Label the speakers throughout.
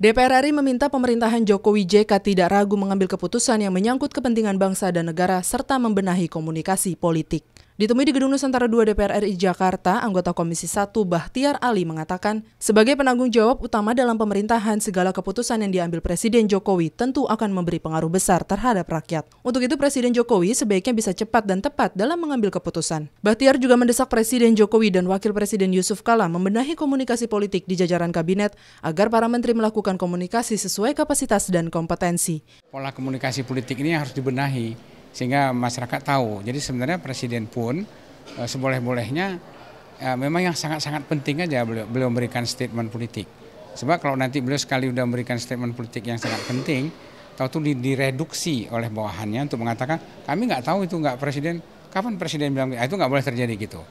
Speaker 1: DPR RI meminta pemerintahan Jokowi JK tidak ragu mengambil keputusan yang menyangkut kepentingan bangsa dan negara serta membenahi komunikasi politik. Ditemui di Gedung Nusantara 2 DPR RI Jakarta, anggota Komisi 1 Bahtiar Ali mengatakan, sebagai penanggung jawab utama dalam pemerintahan, segala keputusan yang diambil Presiden Jokowi tentu akan memberi pengaruh besar terhadap rakyat. Untuk itu Presiden Jokowi sebaiknya bisa cepat dan tepat dalam mengambil keputusan. Bahtiar juga mendesak Presiden Jokowi dan Wakil Presiden Yusuf Kala membenahi komunikasi politik di jajaran kabinet agar para menteri melakukan komunikasi sesuai kapasitas dan kompetensi.
Speaker 2: Pola komunikasi politik ini harus dibenahi sehingga masyarakat tahu. Jadi sebenarnya presiden pun e, seboleh-bolehnya e, memang yang sangat-sangat penting aja beliau, beliau memberikan statement politik. Sebab kalau nanti beliau sekali sudah memberikan statement politik yang sangat penting, tahu tuh direduksi oleh bawahannya untuk mengatakan kami nggak tahu itu nggak presiden kapan presiden bilang ah, itu nggak boleh terjadi gitu.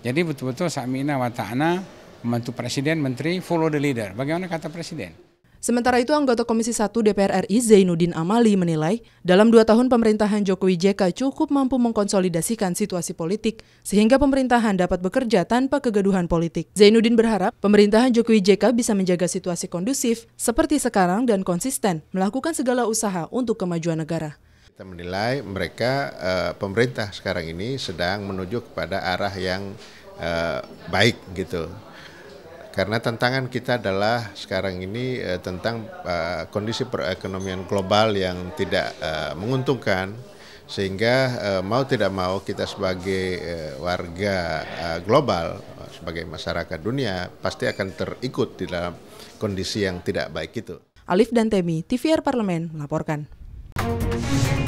Speaker 2: Jadi betul-betul Samina Wata'ana membantu presiden, menteri, follow the leader. Bagaimana kata presiden?
Speaker 1: Sementara itu, anggota Komisi 1 DPR RI Zainuddin Amali menilai, dalam dua tahun pemerintahan Jokowi JK cukup mampu mengkonsolidasikan situasi politik, sehingga pemerintahan dapat bekerja tanpa kegaduhan politik. Zainuddin berharap pemerintahan Jokowi JK bisa menjaga situasi kondusif seperti sekarang dan konsisten melakukan segala usaha untuk kemajuan negara.
Speaker 3: Kita menilai mereka, eh, pemerintah sekarang ini sedang menuju kepada arah yang eh, baik gitu karena tantangan kita adalah sekarang ini uh, tentang uh, kondisi perekonomian global yang tidak uh, menguntungkan sehingga uh, mau tidak mau kita sebagai uh, warga uh, global sebagai masyarakat dunia pasti akan terikut di dalam kondisi yang tidak baik itu.
Speaker 1: Alif dan Temi, TVR Parlemen melaporkan.